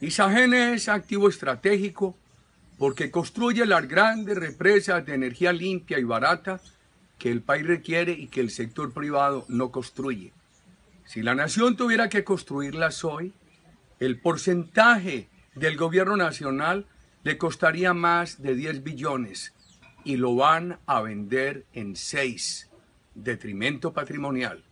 Isagen es activo estratégico porque construye las grandes represas de energía limpia y barata que el país requiere y que el sector privado no construye. Si la nación tuviera que construirlas hoy, el porcentaje del gobierno nacional le costaría más de 10 billones y lo van a vender en 6, detrimento patrimonial.